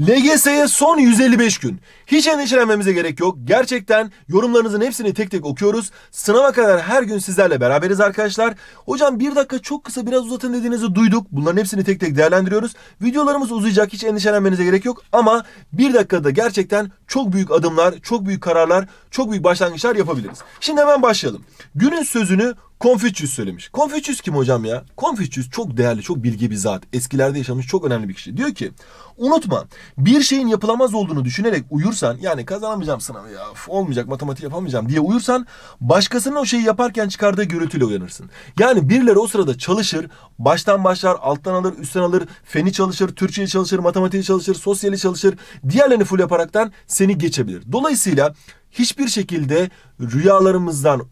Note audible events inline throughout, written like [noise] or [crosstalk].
LGS'ye son 155 gün. Hiç endişelenmemize gerek yok. Gerçekten yorumlarınızın hepsini tek tek okuyoruz. Sınava kadar her gün sizlerle beraberiz arkadaşlar. Hocam bir dakika çok kısa biraz uzatın dediğinizi duyduk. Bunların hepsini tek tek değerlendiriyoruz. Videolarımız uzayacak hiç endişelenmenize gerek yok. Ama bir dakikada gerçekten çok büyük adımlar, çok büyük kararlar, çok büyük başlangıçlar yapabiliriz. Şimdi hemen başlayalım. Günün sözünü Konfüçyüs söylemiş. Konfüçyüs kim hocam ya? Konfüçyüs çok değerli, çok bilge bir zat. Eskilerde yaşamış çok önemli bir kişi. Diyor ki unutma bir şeyin yapılamaz olduğunu düşünerek uyursan yani kazanamayacağım sınavı ya olmayacak matematik yapamayacağım diye uyursan başkasının o şeyi yaparken çıkardığı gürültüyle uyanırsın. Yani birileri o sırada çalışır, baştan başlar, alttan alır, üstten alır, feni çalışır, Türkçeyi çalışır, matematiği çalışır, sosyali çalışır. Diğerlerini full yaparaktan seni geçebilir. Dolayısıyla hiçbir şekilde rüyalarımızdan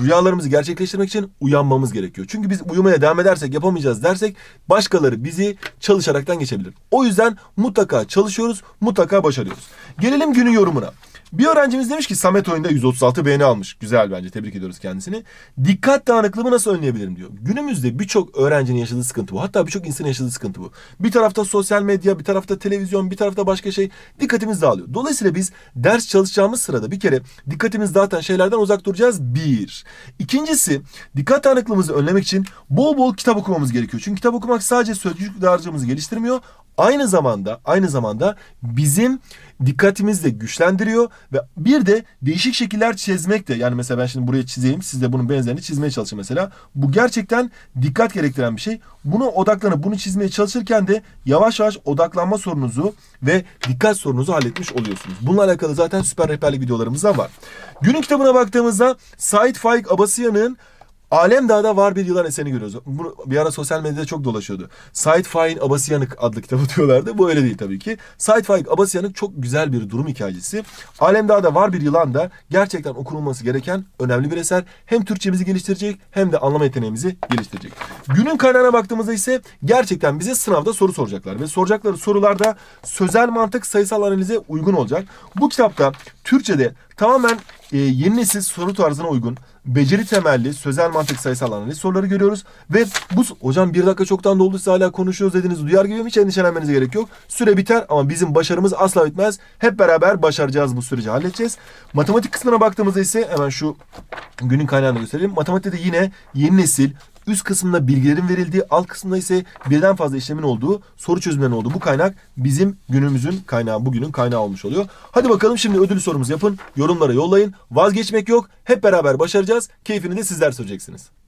rüyalarımızı gerçekleştirmek için uyanmamız gerekiyor. Çünkü biz uyumaya devam edersek, yapamayacağız dersek başkaları bizi çalışaraktan geçebilir. O yüzden mutlaka çalışıyoruz, mutlaka başarıyoruz. Gelelim günün yorumuna. Bir öğrencimiz demiş ki Samet oyunda 136 beğeni almış. Güzel bence tebrik ediyoruz kendisini. Dikkat dağınıklığımı nasıl önleyebilirim diyor. Günümüzde birçok öğrencinin yaşadığı sıkıntı bu. Hatta birçok insanın yaşadığı sıkıntı bu. Bir tarafta sosyal medya, bir tarafta televizyon, bir tarafta başka şey. Dikkatimiz dağılıyor. Dolayısıyla biz ders çalışacağımız sırada bir kere dikkatimiz zaten şeylerden uzak duracağız. Bir. İkincisi dikkat dağınıklığımızı önlemek için bol bol kitap okumamız gerekiyor. Çünkü kitap okumak sadece sözcük dağarcığımızı geliştirmiyor. Aynı zamanda aynı zamanda bizim dikkatimizi de güçlendiriyor ve bir de değişik şekiller çizmek de yani mesela ben şimdi buraya çizeyim siz de bunun benzerini çizmeye çalışın mesela. Bu gerçekten dikkat gerektiren bir şey. Buna odaklanıp bunu çizmeye çalışırken de yavaş yavaş odaklanma sorunuzu ve dikkat sorunuzu halletmiş oluyorsunuz. Bununla alakalı zaten süper rehberlik videolarımız da var. Günün kitabına baktığımızda Said Faik Abasıyan'ın Alem Dağ'da var bir yılan eseni görüyoruz. Bu, bir ara sosyal medyada çok dolaşıyordu. Said Faik Abasıyanık adlı kitabı [laughs] diyorlardı. Bu öyle değil tabii ki. Said Faik Abasıyanık çok güzel bir durum hikayesi. Alem Dağ'da var bir yılan da gerçekten okunulması gereken önemli bir eser. Hem Türkçemizi geliştirecek hem de anlama yeteneğimizi geliştirecek. Günün kaynağına baktığımızda ise gerçekten bize sınavda soru soracaklar. Ve soracakları sorularda sözel mantık sayısal analize uygun olacak. Bu kitapta Türkçe'de Tamamen e, yeni nesil soru tarzına uygun beceri temelli sözel mantık sayısal analiz soruları görüyoruz. Ve bu hocam bir dakika çoktan dolduysa hala konuşuyoruz dediniz duyar gibi hiç endişelenmeniz gerek yok. Süre biter ama bizim başarımız asla bitmez. Hep beraber başaracağız bu süreci halledeceğiz. Matematik kısmına baktığımızda ise hemen şu günün kaynağını gösterelim. Matematikte de yine yeni nesil Üst kısımda bilgilerin verildiği, alt kısımda ise birden fazla işlemin olduğu, soru çözümlerinin olduğu bu kaynak bizim günümüzün kaynağı, bugünün kaynağı olmuş oluyor. Hadi bakalım şimdi ödül sorumuzu yapın, yorumlara yollayın. Vazgeçmek yok, hep beraber başaracağız. Keyfini de sizler söyleyeceksiniz.